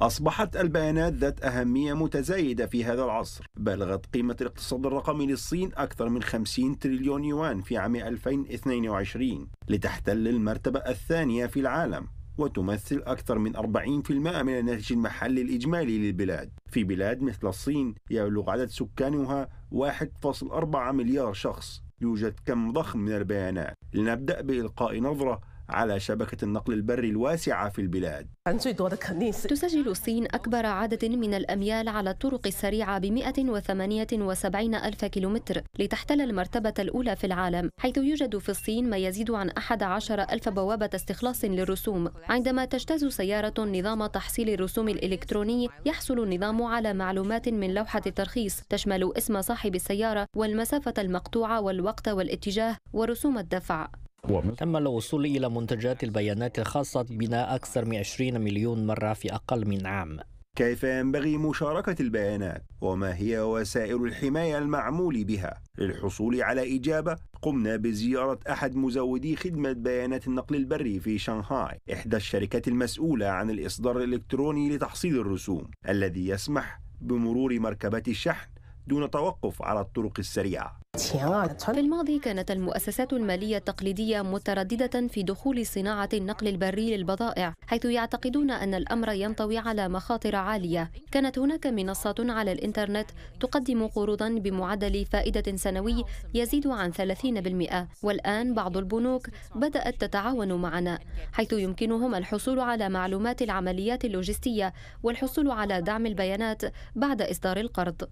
أصبحت البيانات ذات أهمية متزايدة في هذا العصر بلغت قيمة الاقتصاد الرقمي للصين أكثر من 50 تريليون يوان في عام 2022 لتحتل المرتبة الثانية في العالم وتمثل أكثر من 40% من الناتج المحلي الإجمالي للبلاد في بلاد مثل الصين يبلغ عدد سكانها 1.4 مليار شخص يوجد كم ضخم من البيانات لنبدأ بإلقاء نظرة على شبكة النقل البري الواسعة في البلاد تسجل الصين أكبر عدد من الأميال على الطرق السريعة ب 178 ألف كيلومتر لتحتل المرتبة الأولى في العالم حيث يوجد في الصين ما يزيد عن 11 ألف بوابة استخلاص للرسوم عندما تجتاز سيارة نظام تحصيل الرسوم الإلكتروني يحصل النظام على معلومات من لوحة الترخيص تشمل اسم صاحب السيارة والمسافة المقطوعة والوقت والاتجاه ورسوم الدفع تم الوصول إلى منتجات البيانات الخاصة بنا أكثر من 20 مليون مرة في أقل من عام كيف ينبغي مشاركة البيانات وما هي وسائل الحماية المعمول بها للحصول على إجابة قمنا بزيارة أحد مزودي خدمة بيانات النقل البري في شنغهاي إحدى الشركات المسؤولة عن الإصدار الإلكتروني لتحصيل الرسوم الذي يسمح بمرور مركبات الشحن دون توقف على الطرق السريعه في الماضي كانت المؤسسات المالية التقليدية مترددة في دخول صناعة النقل البري للبضائع حيث يعتقدون أن الأمر ينطوي على مخاطر عالية كانت هناك منصات على الإنترنت تقدم قروضا بمعدل فائدة سنوي يزيد عن 30% والآن بعض البنوك بدأت تتعاون معنا حيث يمكنهم الحصول على معلومات العمليات اللوجستية والحصول على دعم البيانات بعد إصدار القرض